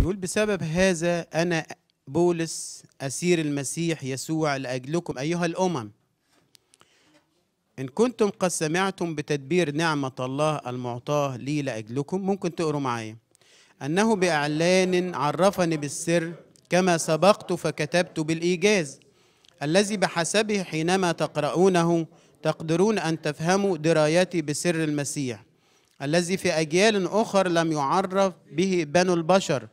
يقول بسبب هذا أنا بولس أسير المسيح يسوع لأجلكم أيها الأمم إن كنتم قد سمعتم بتدبير نعمة الله المعطاة لي لأجلكم ممكن تقروا معايا أنه بإعلان عرفني بالسر كما سبقت فكتبت بالإيجاز الذي بحسبه حينما تقرؤونه تقدرون أن تفهموا درايتي بسر المسيح الذي في أجيال أخر لم يعرف به بنو البشر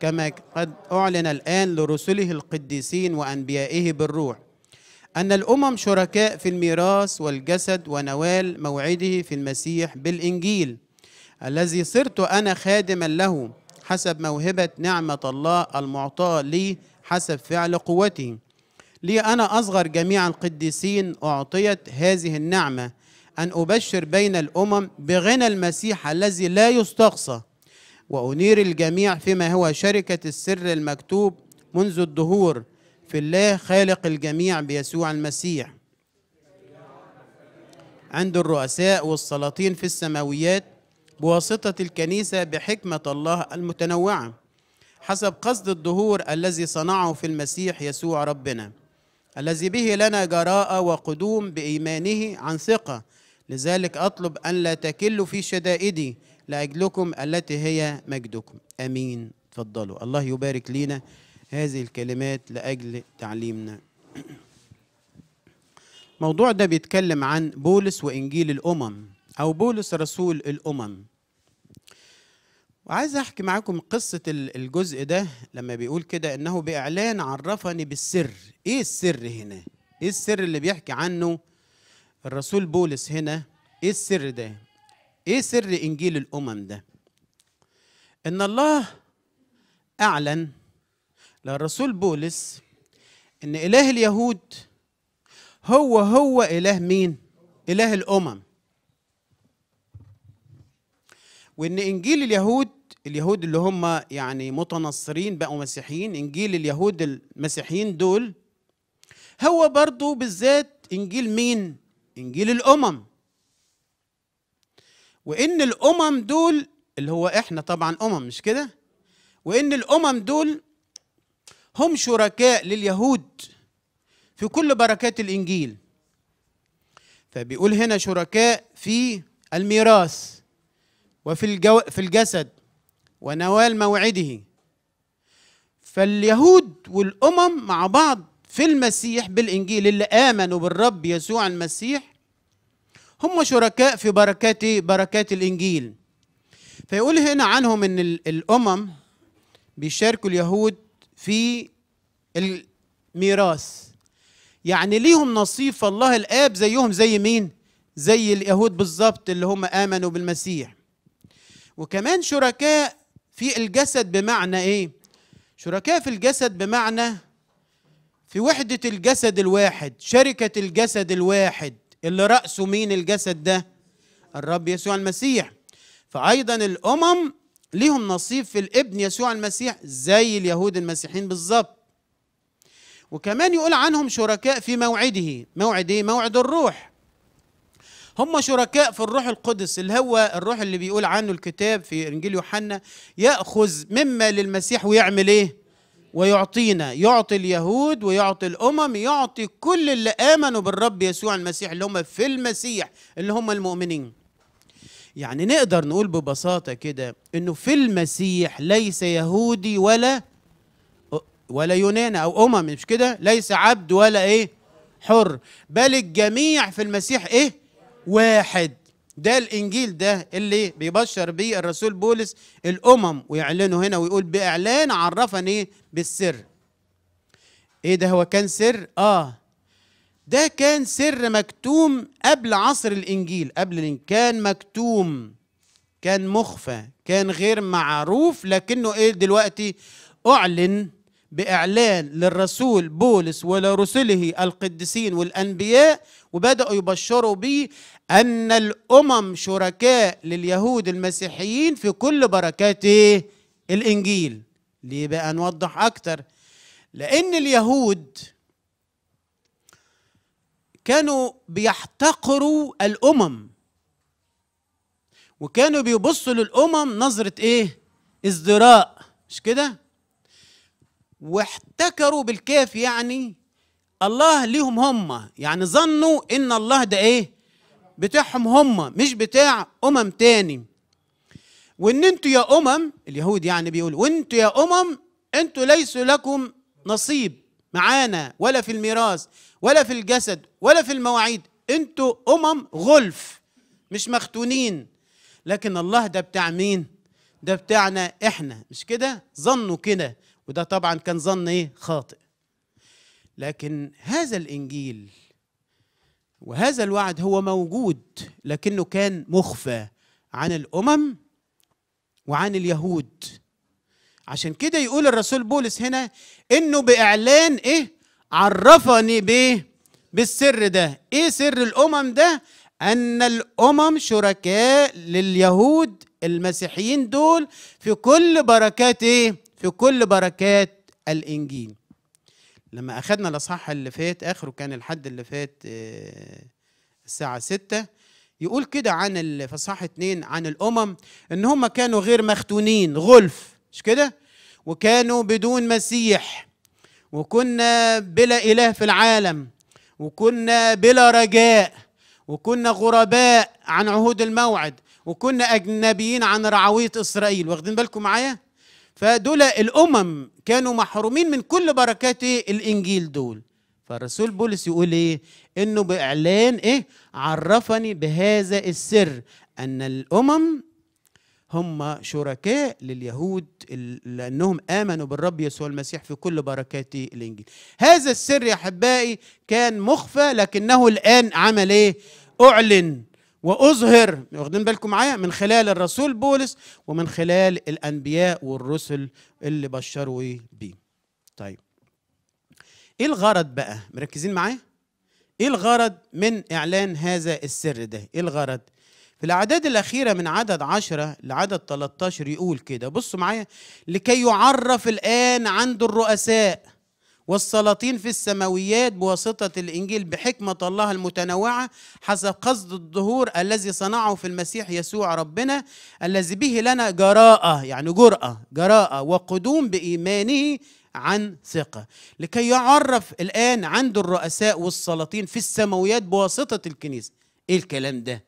كما قد أعلن الآن لرسله القديسين وأنبيائه بالروح أن الأمم شركاء في الميراث والجسد ونوال موعده في المسيح بالإنجيل الذي صرت أنا خادما له حسب موهبة نعمة الله المعطاة لي حسب فعل قوتي لي أنا أصغر جميع القديسين أعطيت هذه النعمة أن أبشر بين الأمم بغنى المسيح الذي لا يستقصى وأنير الجميع فيما هو شركة السر المكتوب منذ الدهور في الله خالق الجميع بيسوع المسيح عند الرؤساء والسلاطين في السماويات بواسطة الكنيسة بحكمة الله المتنوعة حسب قصد الدهور الذي صنعه في المسيح يسوع ربنا الذي به لنا جراءة وقدوم بإيمانه عن ثقة لذلك أطلب أن لا تكلوا في شدائدي لأجلكم التي هي مجدكم أمين تفضلوا الله يبارك لينا هذه الكلمات لأجل تعليمنا الموضوع ده بيتكلم عن بولس وإنجيل الأمم أو بولس رسول الأمم وعايز أحكي معاكم قصة الجزء ده لما بيقول كده إنه بإعلان عرفني بالسر إيه السر هنا؟ إيه السر اللي بيحكي عنه الرسول بولس هنا؟ إيه السر ده؟ ايه سر انجيل الامم ده ان الله اعلن للرسول بولس ان اله اليهود هو هو اله مين اله الامم وان انجيل اليهود اليهود اللي هم يعني متنصرين بقوا مسيحيين انجيل اليهود المسيحيين دول هو برضو بالذات انجيل مين انجيل الامم وان الامم دول اللي هو احنا طبعا امم مش كده وان الامم دول هم شركاء لليهود في كل بركات الانجيل فبيقول هنا شركاء في الميراث وفي الجو في الجسد ونوال موعده فاليهود والامم مع بعض في المسيح بالانجيل اللي امنوا بالرب يسوع المسيح هم شركاء في بركات بركات الانجيل فيقول هنا عنهم ان الامم بيشاركوا اليهود في الميراث يعني ليهم نصيب فالله الاب زيهم زي مين زي اليهود بالظبط اللي هم امنوا بالمسيح وكمان شركاء في الجسد بمعنى ايه شركاء في الجسد بمعنى في وحده الجسد الواحد شركه الجسد الواحد اللي رأسه مين الجسد ده الرب يسوع المسيح فأيضا الأمم ليهم نصيب في الابن يسوع المسيح زي اليهود المسيحيين بالظبط وكمان يقول عنهم شركاء في موعده موعد ايه موعد الروح هم شركاء في الروح القدس اللي هو الروح اللي بيقول عنه الكتاب في انجيل يوحنا ياخذ مما للمسيح ويعمل ايه ويعطينا يعطي اليهود ويعطي الامم يعطي كل اللي امنوا بالرب يسوع المسيح اللي هم في المسيح اللي هم المؤمنين يعني نقدر نقول ببساطه كده انه في المسيح ليس يهودي ولا ولا يوناني او امم مش كده ليس عبد ولا ايه حر بل الجميع في المسيح ايه واحد ده الانجيل ده اللي بيبشر بيه الرسول بولس الامم ويعلنه هنا ويقول باعلان عرفني بالسر ايه ده هو كان سر اه ده كان سر مكتوم قبل عصر الانجيل قبل إن كان مكتوم كان مخفى كان غير معروف لكنه ايه دلوقتي اعلن باعلان للرسول بولس ولرسله القديسين والانبياء وبداوا يبشروا به ان الامم شركاء لليهود المسيحيين في كل بركات ايه الانجيل ليه بقى نوضح اكتر لان اليهود كانوا بيحتقروا الامم وكانوا بيبصوا للامم نظره ايه ازدراء مش كده واحتكروا بالكاف يعني الله ليهم هم يعني ظنوا ان الله ده ايه بتاعهم هم مش بتاع امم تاني وان انتوا يا امم اليهود يعني بيقول وانتوا يا امم انتوا ليس لكم نصيب معانا ولا في الميراث ولا في الجسد ولا في المواعيد انتوا امم غلف مش مختونين لكن الله ده بتاع مين ده بتاعنا احنا مش كده ظنوا كده وده طبعا كان ظن ايه خاطئ لكن هذا الانجيل وهذا الوعد هو موجود لكنه كان مخفى عن الامم وعن اليهود عشان كده يقول الرسول بولس هنا انه باعلان ايه عرفني بايه بالسر ده ايه سر الامم ده ان الامم شركاء لليهود المسيحيين دول في كل بركات ايه في كل بركات الإنجيل لما اخذنا الأصحاح اللي فات آخره كان الحد اللي فات آه، الساعة ستة يقول كده عن الفصاح اتنين عن الأمم إن هم كانوا غير مختونين غلف مش كده وكانوا بدون مسيح وكنا بلا إله في العالم وكنا بلا رجاء وكنا غرباء عن عهود الموعد وكنا أجنبيين عن رعوية إسرائيل واخدين بالكم معايا فدول الامم كانوا محرومين من كل بركات الانجيل دول فالرسول بولس يقول ايه انه باعلان ايه عرفني بهذا السر ان الامم هم شركاء لليهود لانهم امنوا بالرب يسوع المسيح في كل بركات الانجيل هذا السر يا احبائي كان مخفى لكنه الان عمل ايه اعلن واظهر واخدين بالكم معايا من خلال الرسول بولس ومن خلال الانبياء والرسل اللي بشروا بيه طيب ايه الغرض بقى مركزين معايا ايه الغرض من اعلان هذا السر ده ايه الغرض في الأعداد الأخيرة من عدد عشرة لعدد 13 يقول كده بصوا معايا لكي يعرف الآن عند الرؤساء والسلاطين في السماويات بواسطة الإنجيل بحكمة الله المتنوعة حسب قصد الظهور الذي صنعه في المسيح يسوع ربنا الذي به لنا جراءة يعني جرأة جراءة وقدوم بإيمانه عن ثقة لكي يعرف الآن عند الرؤساء والسلاطين في السماويات بواسطة الكنيسة إيه الكلام ده؟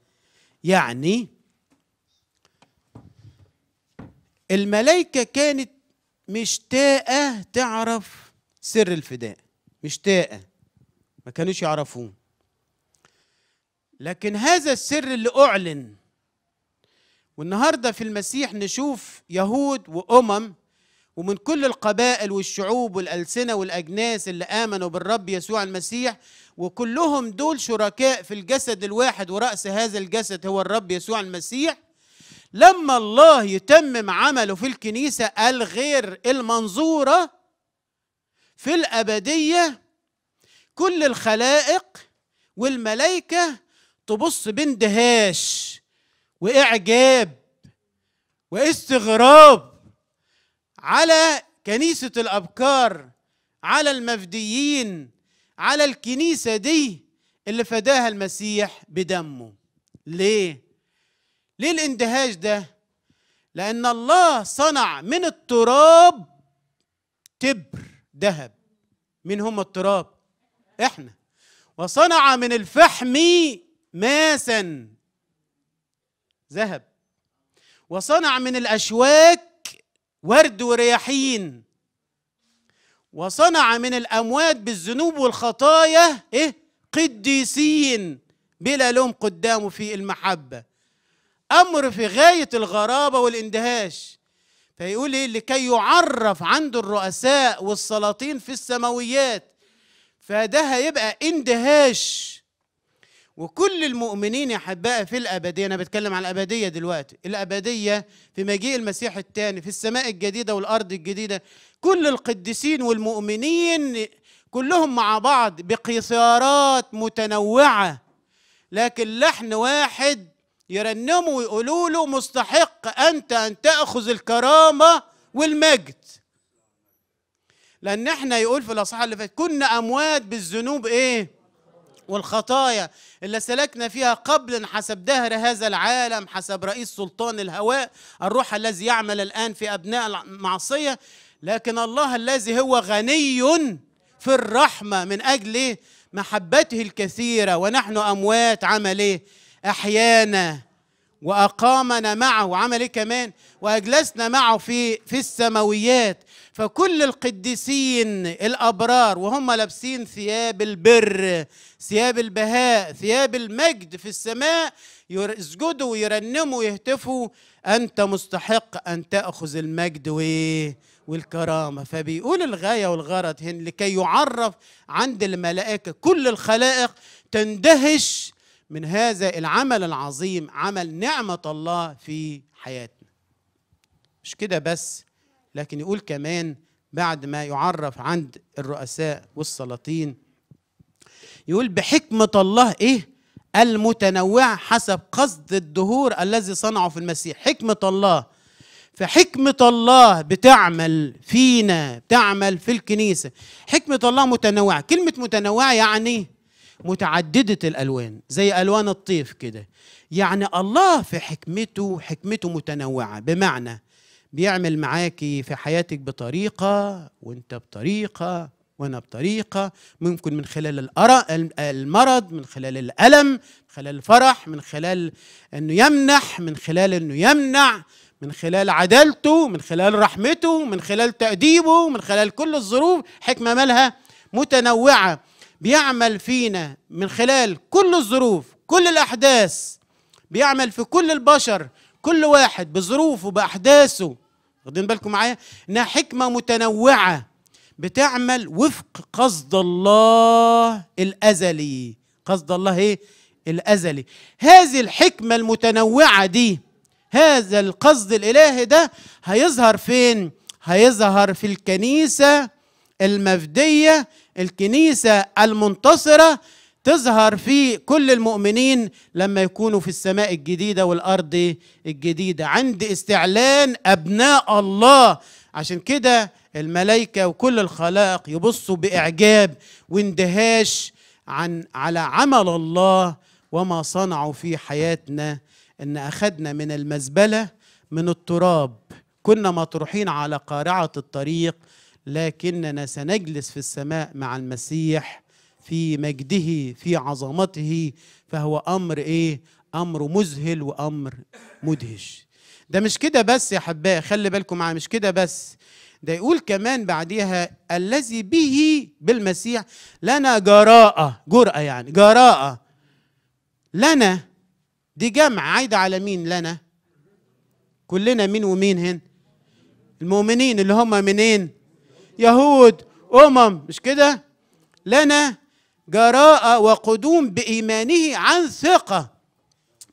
يعني الملائكة كانت مشتاقة تعرف سر الفداء مشتاقة ما كانوش يعرفوه لكن هذا السر اللي أعلن والنهاردة في المسيح نشوف يهود وأمم ومن كل القبائل والشعوب والألسنة والأجناس اللي آمنوا بالرب يسوع المسيح وكلهم دول شركاء في الجسد الواحد ورأس هذا الجسد هو الرب يسوع المسيح لما الله يتمم عمله في الكنيسة الغير المنظورة في الابديه كل الخلائق والملائكه تبص باندهاش واعجاب واستغراب على كنيسه الابكار على المفديين على الكنيسه دي اللي فداها المسيح بدمه ليه ليه الاندهاش ده لأن الله صنع من التراب تبر ذهب مين هم التراب احنا وصنع من الفحم ماسا ذهب وصنع من الاشواك ورد ورياحين وصنع من الاموات بالذنوب والخطايا ايه قديسين بلا لوم قدامه في المحبه امر في غايه الغرابه والاندهاش فيقول ايه لكي يعرف عنده الرؤساء والسلاطين في السماويات فده هيبقى اندهاش وكل المؤمنين يا احبائي في الابديه انا بتكلم على الابديه دلوقتي الابديه في مجيء المسيح الثاني في السماء الجديده والارض الجديده كل القديسين والمؤمنين كلهم مع بعض بقيصارات متنوعه لكن لحن واحد يرنموا ويقولوا له مستحق انت ان تاخذ الكرامه والمجد لان احنا يقول في الاصحاح اللي فات كنا اموات بالذنوب ايه والخطايا اللي سلكنا فيها قبل حسب دهر هذا العالم حسب رئيس سلطان الهواء الروح الذي يعمل الآن في أبناء المعصية لكن الله الذي هو غني في الرحمة من أجل إيه؟ محبته الكثيرة ونحن أموات عمل إيه احيانا واقامنا معه وعمل ايه كمان واجلسنا معه في في السماويات فكل القديسين الابرار وهم لابسين ثياب البر ثياب البهاء ثياب المجد في السماء يسجدوا ويرنموا ويهتفوا انت مستحق ان تاخذ المجد والكرامة فبيقول الغاية والغرض هن لكي يعرف عند الملائكة كل الخلائق تندهش من هذا العمل العظيم عمل نعمة الله في حياتنا مش كده بس لكن يقول كمان بعد ما يعرف عند الرؤساء والسلاطين يقول بحكمة الله إيه المتنوعة حسب قصد الدهور الذي صنعه في المسيح حكمة الله فحكمة الله بتعمل فينا بتعمل في الكنيسة حكمة الله متنوعة كلمة متنوعة يعني متعددة الألوان زي ألوان الطيف كده يعني الله في حكمته حكمته متنوعة بمعنى بيعمل معاكي في حياتك بطريقة وانت بطريقة وانا بطريقه ممكن من خلال الأرق المرض من خلال الالم من خلال الفرح من خلال انه يمنح من خلال انه يمنع من خلال عدالته من خلال رحمته من خلال تاديبه من خلال كل الظروف حكمه مالها متنوعه بيعمل فينا من خلال كل الظروف كل الأحداث بيعمل في كل البشر كل واحد بظروفه بأحداثه واخدين بالكم معايا إنها حكمة متنوعة بتعمل وفق قصد الله الأزلي قصد الله إيه؟ الأزلي هذه الحكمة المتنوعة دي هذا القصد الإلهي ده هيظهر فين؟ هيظهر في الكنيسة المفدية الكنيسة المنتصرة تظهر في كل المؤمنين لما يكونوا في السماء الجديدة والأرض الجديدة عند استعلان أبناء الله عشان كده الملائكة وكل الخلائق يبصوا بإعجاب واندهاش عن على عمل الله وما صنعوا في حياتنا إن أخذنا من المزبلة من التراب كنا مطروحين على قارعة الطريق لكننا سنجلس في السماء مع المسيح في مجده في عظمته فهو امر ايه امر مذهل وامر مدهش ده مش كده بس يا حباية خلي بالكم معايا مش كده بس ده يقول كمان بعديها الذي به بالمسيح لنا جراءة جرأة يعني جراءة لنا دي جمع عايدة على مين لنا كلنا مين ومين هن المؤمنين اللي هم منين يهود أمم مش كده لنا جراءة وقدوم بإيمانه عن ثقة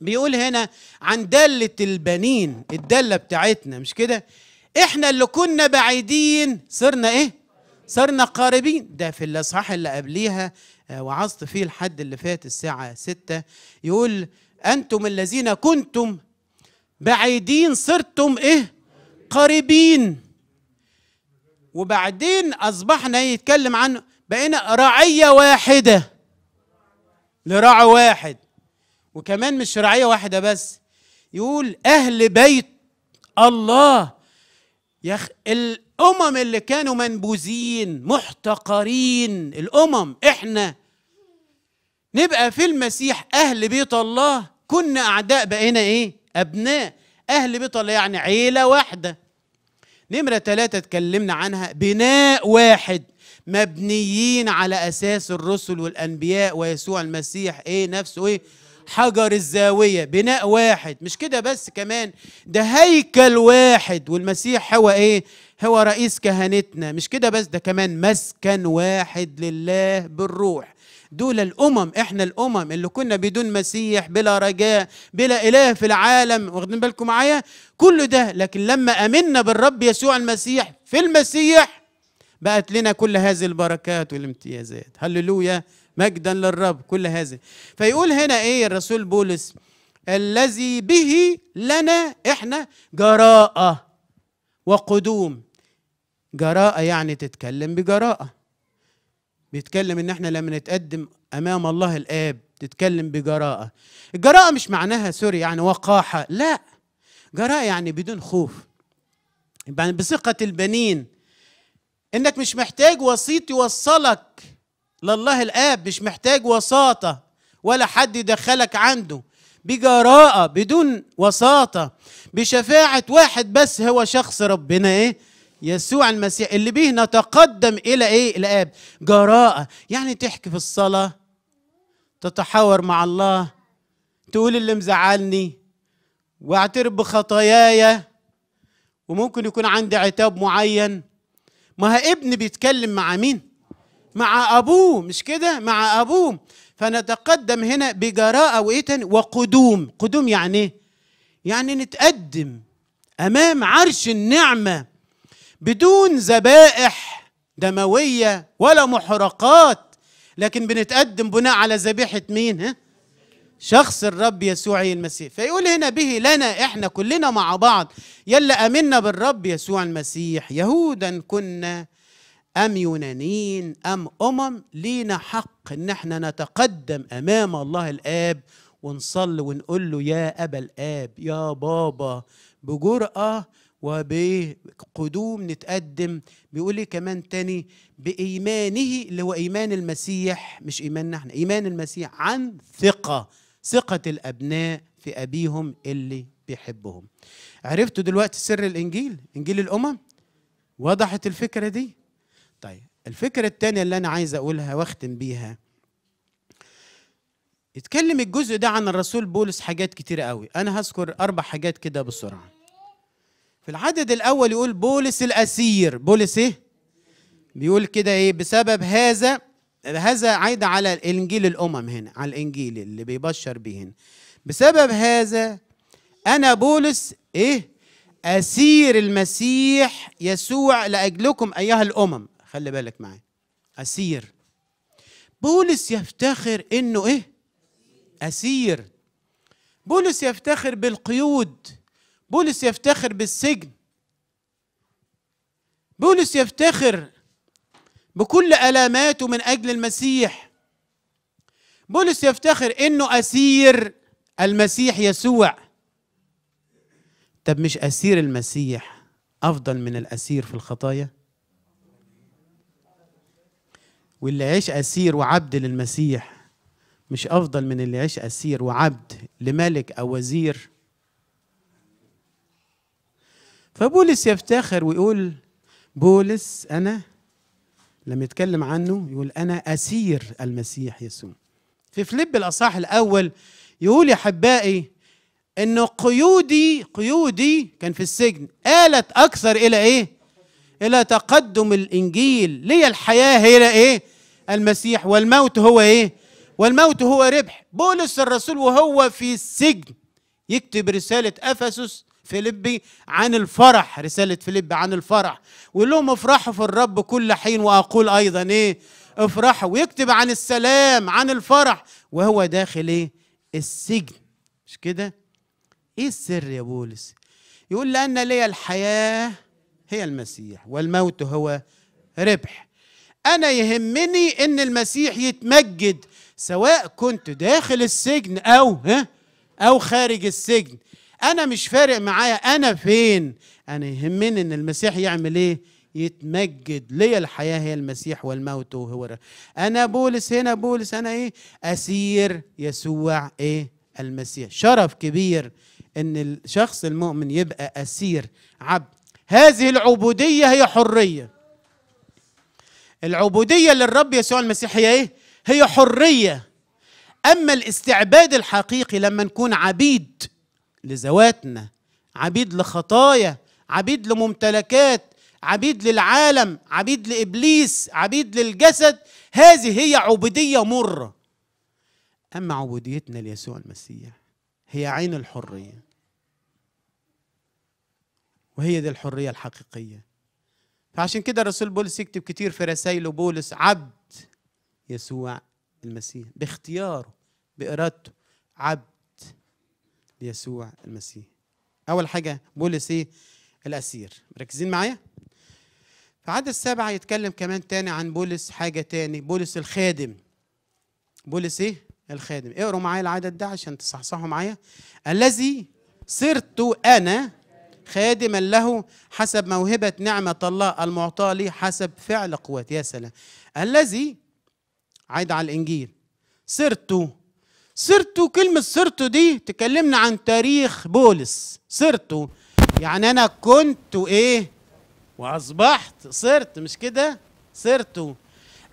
بيقول هنا عن دلة البنين الدلة بتاعتنا مش كده احنا اللي كنا بعيدين صرنا ايه صرنا قاربين ده في الاصحاح اللي قبليها آه، وعظت فيه الحد اللي فات الساعة ستة يقول أنتم الذين كنتم بعيدين صرتم إيه قريبين وبعدين أصبحنا يتكلم عنه بقينا رعية واحدة لراع واحد وكمان مش رعية واحدة بس يقول أهل بيت الله يا يخ... الأمم اللي كانوا منبوذين محتقرين الأمم إحنا نبقى في المسيح أهل بيت الله كنا أعداء بقينا إيه؟ أبناء أهل بيت الله يعني عيلة واحدة نمرة ثلاثة اتكلمنا عنها بناء واحد مبنيين على أساس الرسل والأنبياء ويسوع المسيح إيه نفسه إيه حجر الزاوية بناء واحد مش كده بس كمان ده هيكل واحد والمسيح هو إيه هو رئيس كهنتنا مش كده بس ده كمان مسكن واحد لله بالروح دول الامم احنا الامم اللي كنا بدون مسيح بلا رجاء بلا اله في العالم واخدين بالكم معايا كل ده لكن لما امنا بالرب يسوع المسيح في المسيح بقت لنا كل هذه البركات والامتيازات هللويا مجدا للرب كل هذا فيقول هنا ايه الرسول بولس الذي به لنا احنا جراءه وقدوم جراءه يعني تتكلم بجراءه بيتكلم ان احنا لما نتقدم امام الله الاب تتكلم بجراءه الجراءه مش معناها سوري يعني وقاحه لا جراءه يعني بدون خوف يعني بثقه البنين انك مش محتاج وسيط يوصلك لله الاب مش محتاج وساطه ولا حد يدخلك عنده بجراءه بدون وساطه بشفاعه واحد بس هو شخص ربنا ايه يسوع المسيح اللي به نتقدم الى ايه الاب إيه؟ جراءه يعني تحكي في الصلاه تتحاور مع الله تقول اللي مزعلني واعترف بخطاياي وممكن يكون عندي عتاب معين ما ها ابن بيتكلم مع مين مع ابوه مش كده مع ابوه فنتقدم هنا بجراءه وايه تاني وقدوم قدوم يعني ايه يعني نتقدم امام عرش النعمه بدون ذبائح دموية ولا محرقات لكن بنتقدم بناء على ذبيحة مين ها؟ شخص الرب يسوع المسيح فيقول هنا به لنا احنا كلنا مع بعض يلا امنا بالرب يسوع المسيح يهودا كنا ام يونانيين ام امم لينا حق ان احنا نتقدم امام الله الاب ونصلي ونقول له يا ابا الاب يا بابا بجرأه وبقدوم نتقدم بيقول كمان تاني بإيمانه اللي هو إيمان المسيح مش إيماننا احنا إيمان المسيح عن ثقة ثقة الأبناء في أبيهم اللي بيحبهم عرفتوا دلوقتي سر الإنجيل إنجيل الأمم وضحت الفكرة دي طيب الفكرة التانية اللي أنا عايز أقولها وأختم بيها اتكلم الجزء ده عن الرسول بولس حاجات كتيرة قوي أنا هذكر أربع حاجات كده بسرعة في العدد الأول يقول بولس الأسير بولس إيه؟ بيقول كده إيه بسبب هذا هذا عايد على الإنجيل الأمم هنا على الإنجيل اللي بيبشر به هنا بسبب هذا أنا بولس إيه؟ أسير المسيح يسوع لأجلكم أيها الأمم خلي بالك معايا أسير بولس يفتخر إنه إيه؟ أسير بولس يفتخر بالقيود بولس يفتخر بالسجن بولس يفتخر بكل الاماته من اجل المسيح بولس يفتخر انه اسير المسيح يسوع طب مش اسير المسيح افضل من الاسير في الخطايا واللي عيش اسير وعبد للمسيح مش افضل من اللي عيش اسير وعبد لملك او وزير فبولس يفتخر ويقول بولس أنا لما يتكلم عنه يقول أنا أسير المسيح يسوع في فليب الأصحاح الأول يقول يا حبائي أن قيودي قيودي كان في السجن آلت أكثر إلى إيه إلى تقدم الإنجيل لي الحياة إلى إيه المسيح والموت هو إيه والموت هو ربح بولس الرسول وهو في السجن يكتب رسالة أفسس فيليبي عن الفرح رسالة فيليبي عن الفرح ويقول لهم افرحوا في الرب كل حين وأقول أيضا إيه افرحوا ويكتب عن السلام عن الفرح وهو داخل إيه السجن مش كده إيه السر يا بولس يقول لأن لي الحياة هي المسيح والموت هو ربح أنا يهمني إن المسيح يتمجد سواء كنت داخل السجن أو ها أو خارج السجن انا مش فارق معايا انا فين انا يهمني ان المسيح يعمل ايه يتمجد ليا الحياة هي المسيح والموت هو أنا بولس هنا بولس أنا إيه أسير يسوع إيه المسيح شرف كبير ان الشخص المؤمن يبقى اسير عبد هذه العبوديه هي حريه العبوديه للرب يسوع المسيح هي ايه هي حريه اما الاستعباد الحقيقي لما نكون عبيد لذواتنا عبيد لخطايا عبيد لممتلكات عبيد للعالم عبيد لابليس عبيد للجسد هذه هي عبوديه مره اما عبوديتنا ليسوع المسيح هي عين الحريه وهي دي الحريه الحقيقيه فعشان كده الرسول بولس يكتب كتير في رسائله بولس عبد يسوع المسيح باختياره بارادته عبد ليسوع المسيح اول حاجه بولس ايه الاسير مركزين معايا في عدد السابع يتكلم كمان تاني عن بولس حاجة تاني بولس الخادم بولس ايه الخادم اقروا معايا العدد ده عشان تصحصحوا معايا الذي صرت انا خادما له حسب موهبة نعمة الله المعطاة لي حسب فعل قوات يا سلام الذي عايد على الإنجيل صرت سيرته كلمة سيرته دي تكلمنا عن تاريخ بولس سيرته يعني أنا كنت إيه وأصبحت صرت مش كده سيرته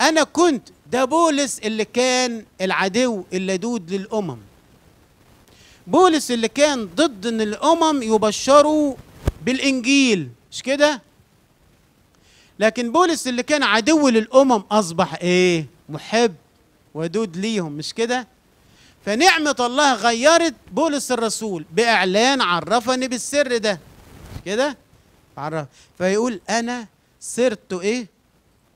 أنا كنت ده بولس اللي كان العدو اللدود للأمم بولس اللي كان ضد ان الامم يبشروا بالانجيل مش كده لكن بولس اللي كان عدو للامم اصبح ايه محب ودود ليهم مش كده فنعمة الله غيرت بولس الرسول بإعلان عرفني بالسر ده كده عرف فيقول أنا صرت إيه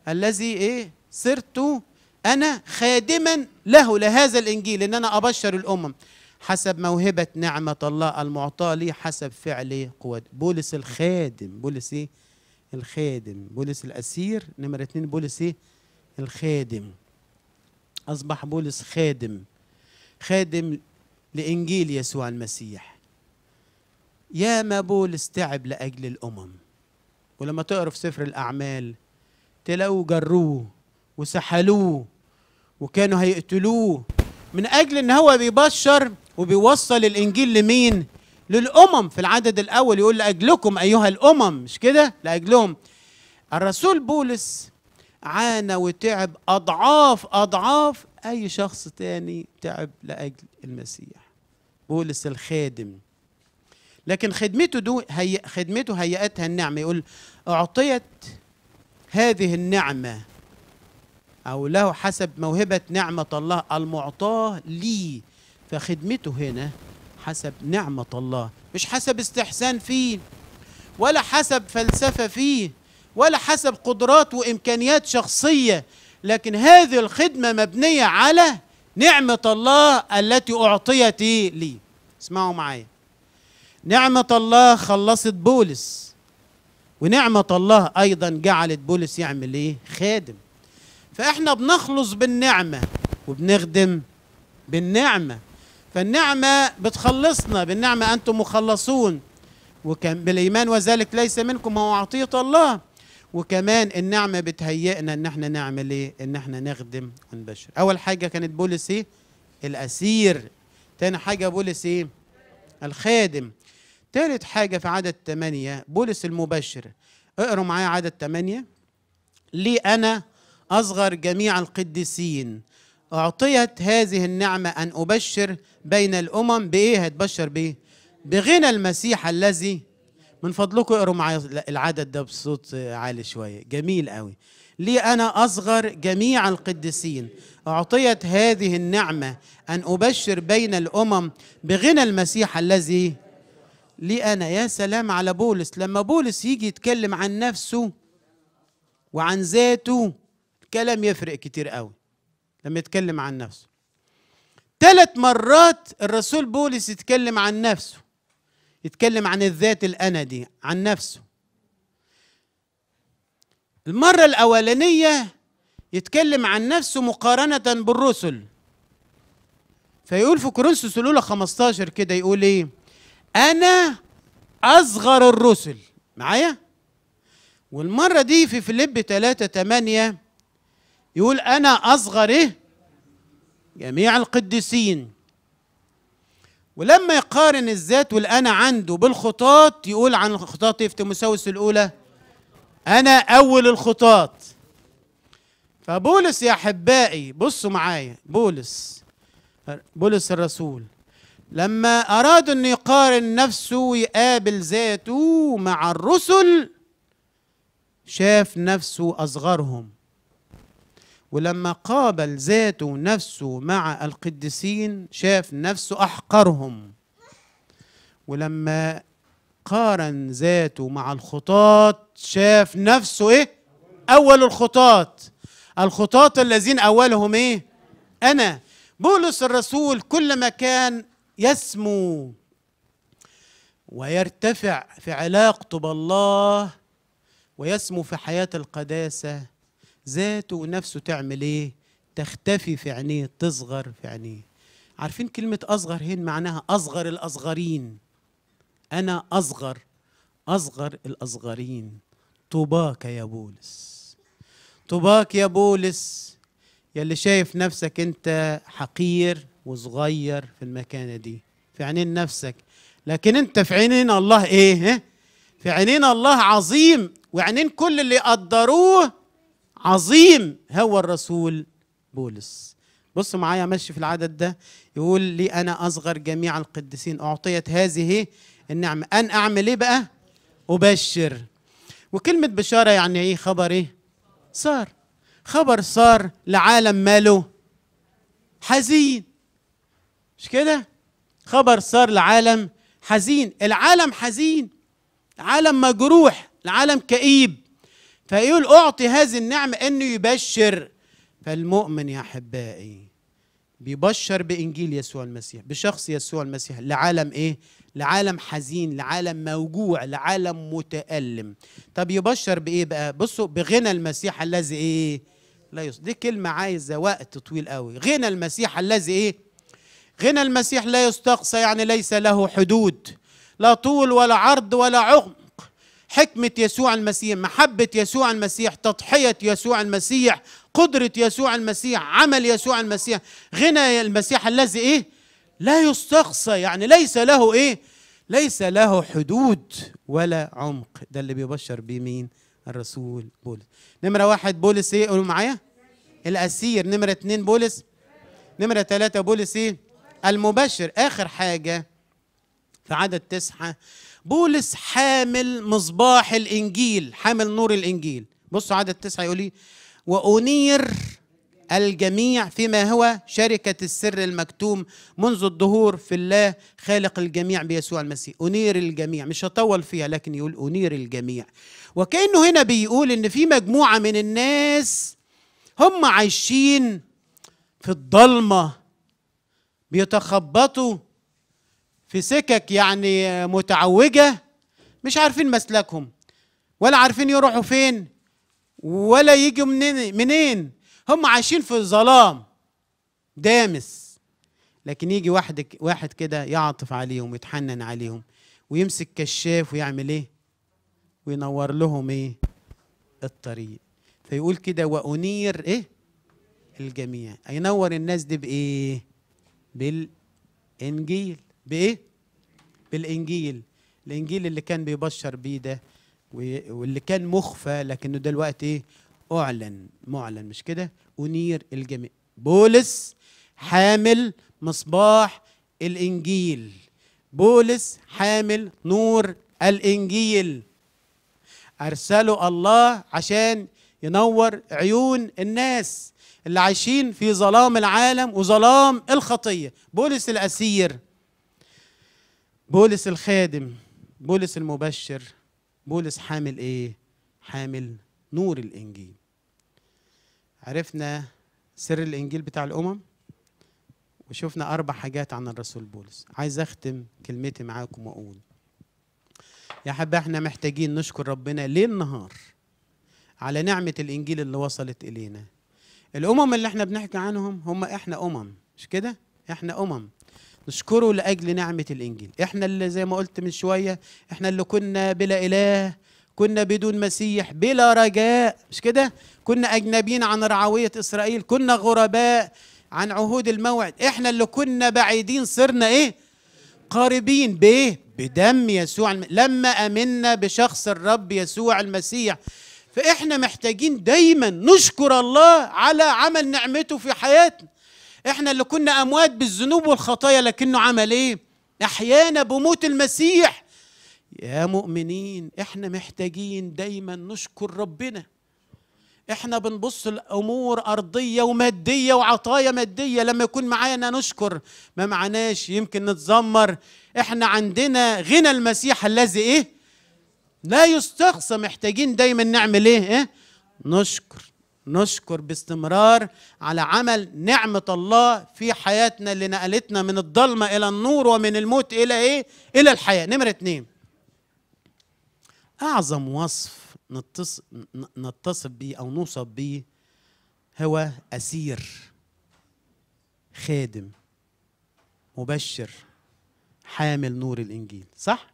الذي إيه صرت أنا خادما له لهذا الإنجيل إن أنا أبشر الأمم حسب موهبة نعمة الله المعطاة لي حسب فعل قوة بولس الخادم بولس إيه الخادم بولس الأسير نمرة اتنين بولس إيه الخادم أصبح بولس خادم خادم لإنجيل يسوع المسيح يا ما بولس تعب لأجل الأمم ولما تقرا في سفر الأعمال تلاقوا جروه وسحلوه وكانوا هيقتلوه من أجل إن هو بيبشر وبيوصل الإنجيل لمين؟ للأمم في العدد الأول يقول لأجلكم أيها الأمم مش كده؟ لأجلهم الرسول بولس عانى وتعب أضعاف أضعاف أي شخص تاني تعب لأجل المسيح بولس الخادم لكن خدمته دو هي خدمته هيئتها النعمة يقول أعطيت هذه النعمة أو له حسب موهبة نعمة الله المعطاة لي فخدمته هنا حسب نعمة الله مش حسب استحسان فيه ولا حسب فلسفة فيه ولا حسب قدرات وإمكانيات شخصية لكن هذه الخدمة مبنية على نعمة الله التي أعطيت لي اسمعوا معايا نعمة الله خلصت بولس ونعمة الله أيضا جعلت بولس يعمل إيه؟ خادم فإحنا بنخلص بالنعمة وبنخدم بالنعمة فالنعمة بتخلصنا بالنعمة أنتم مخلصون وكان بالإيمان وذلك ليس منكم هو عطية الله وكمان النعمة بتهيئنا ان احنا نعمل ايه ان احنا نخدم ونبشر اول حاجة كانت بولس إيه؟ الاسير تاني حاجة بولس إيه؟ الخادم تالت حاجة في عدد ثمانية بولس المبشر اقروا معايا عدد ثمانية. لي أنا أصغر جميع القديسين أعطيت هذه النعمة أن أبشر بين الأمم بإيه هتبشر بإيه بغنى المسيح الذي من فضلكم اقروا معايا العدد ده بصوت عالي شويه جميل قوي لي انا اصغر جميع القديسين اعطيت هذه النعمه ان ابشر بين الامم بغنى المسيح الذي لي انا يا سلام على بولس لما بولس يجي يتكلم عن نفسه وعن ذاته الكلام يفرق كتير قوي لما يتكلم عن نفسه ثلاث مرات الرسول بولس يتكلم عن نفسه يتكلم عن الذات الأنا دي عن نفسه المرة الأولانية يتكلم عن نفسه مقارنة بالرسل فيقول في كورنثوس الأولى 15 كده يقول إيه أنا أصغر الرسل معايا والمرة دي في فيليب 3 8 يقول أنا أصغر إيه جميع القديسين ولما يقارن الذات والانا عنده بالخطاط يقول عن الخطاط إيه؟ في تيموثاوس الاولى انا اول الخطاط فبولس يا احبائي بصوا معايا بولس بولس الرسول لما اراد انه يقارن نفسه ويقابل ذاته مع الرسل شاف نفسه اصغرهم ولما قابل ذاته نفسه مع القديسين شاف نفسه أحقرهم ولما قارن ذاته مع الخطاة شاف نفسه إيه؟ أول الخطاة الخطاة الذين أولهم إيه؟ أنا بولس الرسول كل ما كان يسمو ويرتفع في علاقته بالله ويسمو في حياة القداسة ذاته ونفسه تعمل ايه تختفي في عينيه تصغر في عينيه عارفين كلمة أصغر هين معناها أصغر الأصغرين أنا أصغر أصغر الأصغرين طوباك يا بولس طوباك يا بولس يلي شايف نفسك أنت حقير وصغير في المكانة دي في عينين نفسك لكن أنت في عينين الله إيه في عينين الله عظيم وعينين كل اللي قدروه عظيم هو الرسول بولس بص معايا ماشي في العدد ده يقول لي أنا أصغر جميع القديسين أعطيت هذه النعمة أن أعمل إيه بقى أبشر وكلمة بشارة يعني إيه خبر إيه صار خبر صار لعالم ماله حزين مش كده خبر صار لعالم حزين العالم حزين عالم مجروح العالم كئيب فيقول أعطي هذه النعمة أنه يبشر فالمؤمن يا أحبائي بيبشر بإنجيل يسوع المسيح بشخص يسوع المسيح لعالم إيه؟ لعالم حزين لعالم موجوع لعالم متألم طب يبشر بإيه بقى؟ بصوا بغنى المسيح الذي إيه؟ لا يصدق دي كلمة عايزة وقت طويل قوي غنى المسيح الذي إيه؟ غنى المسيح لا يستقصى يعني ليس له حدود لا طول ولا عرض ولا عقم حكمة يسوع المسيح محبة يسوع المسيح تضحية يسوع المسيح قدرة يسوع المسيح عمل يسوع المسيح غنى المسيح الذي إيه لا يستقصى يعني ليس له إيه ليس له حدود ولا عمق ده اللي بيبشر بيه مين الرسول بولس نمرة واحد بولس إيه قولوا معايا الأسير نمرة اتنين بولس نمرة ثلاثة بولس إيه المبشر آخر حاجة في عدد تسعة بولس حامل مصباح الانجيل حامل نور الانجيل بصوا عدد تسعه يقول ايه وانير الجميع فيما هو شركة السر المكتوم منذ الظهور في الله خالق الجميع بيسوع المسيح أنير الجميع مش هطول فيها لكن يقول أنير الجميع وكأنه هنا بيقول إن في مجموعة من الناس هم عايشين في الضلمة بيتخبطوا في سكك يعني متعوجة مش عارفين مسلكهم ولا عارفين يروحوا فين ولا يجوا منين منين هم عايشين في الظلام دامس لكن يجي واحد واحد كده يعطف عليهم ويتحنن عليهم ويمسك كشاف ويعمل ايه وينور لهم ايه الطريق فيقول كده وانير ايه الجميع ينور الناس دي بايه بالانجيل بايه بالانجيل الانجيل اللي كان بيبشر بيه ده واللي كان مخفى لكنه دلوقتي ايه اعلن معلن مش كده انير الجميع بولس حامل مصباح الانجيل بولس حامل نور الانجيل ارسله الله عشان ينور عيون الناس اللي عايشين في ظلام العالم وظلام الخطيه بولس الاسير بولس الخادم بولس المبشر بولس حامل ايه حامل نور الانجيل عرفنا سر الانجيل بتاع الامم وشفنا اربع حاجات عن الرسول بولس عايز اختم كلمتي معاكم واقول يا حبا احنا محتاجين نشكر ربنا ليل نهار على نعمه الانجيل اللي وصلت الينا الامم اللي احنا بنحكي عنهم هم احنا امم مش كده احنا امم نشكره لاجل نعمه الانجيل احنا اللي زي ما قلت من شويه احنا اللي كنا بلا اله كنا بدون مسيح بلا رجاء مش كده كنا اجنبيين عن رعويه اسرائيل كنا غرباء عن عهود الموعد احنا اللي كنا بعيدين صرنا ايه قاربين بايه بدم يسوع الم... لما امنا بشخص الرب يسوع المسيح فاحنا محتاجين دايما نشكر الله على عمل نعمته في حياتنا احنا اللي كنا اموات بالذنوب والخطايا لكنه عمل ايه احيانا بموت المسيح يا مؤمنين احنا محتاجين دايما نشكر ربنا احنا بنبص الامور ارضيه وماديه وعطايا ماديه لما يكون معانا نشكر ما معناش يمكن نتذمر احنا عندنا غنى المسيح الذي ايه لا يستقصى محتاجين دايما نعمل ايه ايه نشكر نشكر باستمرار على عمل نعمة الله في حياتنا اللي نقلتنا من الضلمة إلى النور ومن الموت إلى إيه؟ إلى الحياة نمرة اتنين أعظم وصف نتصف, نتصف أو نوصف به هو أسير خادم مبشر حامل نور الإنجيل صح؟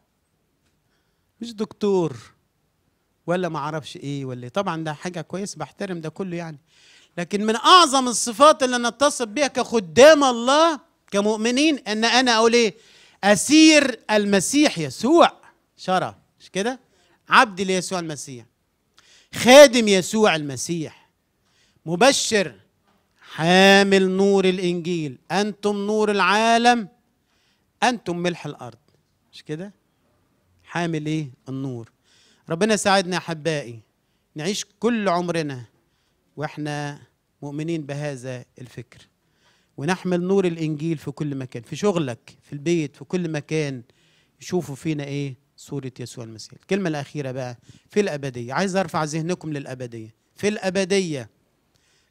مش دكتور ولا ما اعرفش ايه ولا إيه. طبعا ده حاجه كويس بحترم ده كله يعني لكن من اعظم الصفات اللي نتصف بها كخدام الله كمؤمنين ان انا اقول ايه اسير المسيح يسوع شرف مش كده عبد ليسوع المسيح خادم يسوع المسيح مبشر حامل نور الانجيل انتم نور العالم انتم ملح الارض مش كده حامل ايه النور ربنا يساعدنا احبائي نعيش كل عمرنا واحنا مؤمنين بهذا الفكر ونحمل نور الانجيل في كل مكان في شغلك في البيت في كل مكان يشوفوا فينا ايه صوره يسوع المسيح الكلمه الاخيره بقى في الابديه عايز ارفع ذهنكم للابديه في الابديه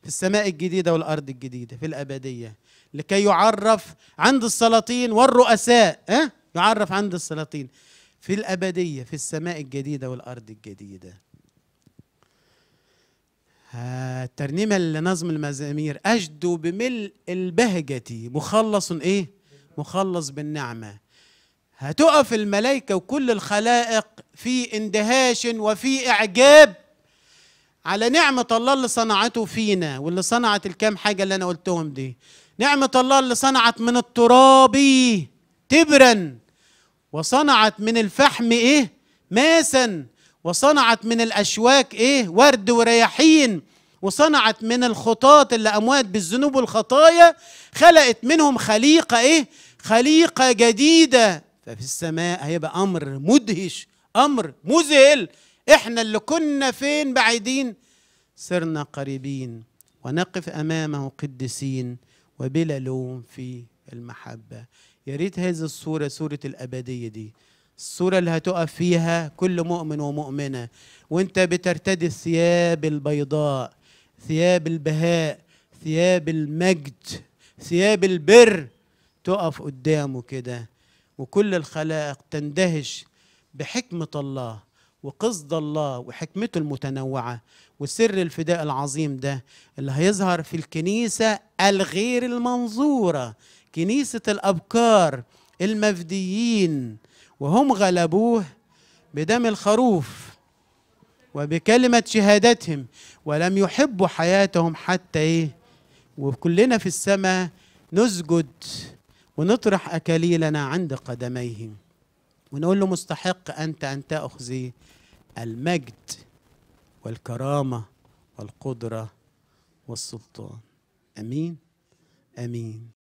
في السماء الجديده والارض الجديده في الابديه لكي يعرف عند السلاطين والرؤساء ها أه؟ يعرف عند السلاطين في الابديه في السماء الجديده والارض الجديده الترنيمه لنظم المزامير أجد بملء البهجه مخلص ايه مخلص بالنعمه هتقف الملائكه وكل الخلائق في اندهاش وفي اعجاب على نعمه الله اللي صنعته فينا واللي صنعت الكام حاجه اللي انا قلتهم دي نعمه الله اللي صنعت من التراب تبرا وصنعت من الفحم ايه ماسا وصنعت من الاشواك ايه ورد ورياحين وصنعت من الخطاط اللي اموات بالذنوب والخطايا خلقت منهم خليقه ايه خليقه جديده ففي السماء هيبقى امر مدهش امر مذهل احنا اللي كنا فين بعيدين صرنا قريبين ونقف امامه قديسين وبلا لوم في المحبه يا ريت هذه الصورة صورة الأبدية دي الصورة اللي هتقف فيها كل مؤمن ومؤمنة وانت بترتدي الثياب البيضاء ثياب البهاء ثياب المجد ثياب البر تقف قدامه كده وكل الخلائق تندهش بحكمة الله وقصد الله وحكمته المتنوعة وسر الفداء العظيم ده اللي هيظهر في الكنيسة الغير المنظورة كنيسة الأبكار المفديين وهم غلبوه بدم الخروف وبكلمة شهادتهم ولم يحبوا حياتهم حتى إيه وكلنا في السماء نسجد ونطرح أكاليلنا عند قدميه ونقول له مستحق أنت أن تأخذي المجد والكرامة والقدرة والسلطان أمين أمين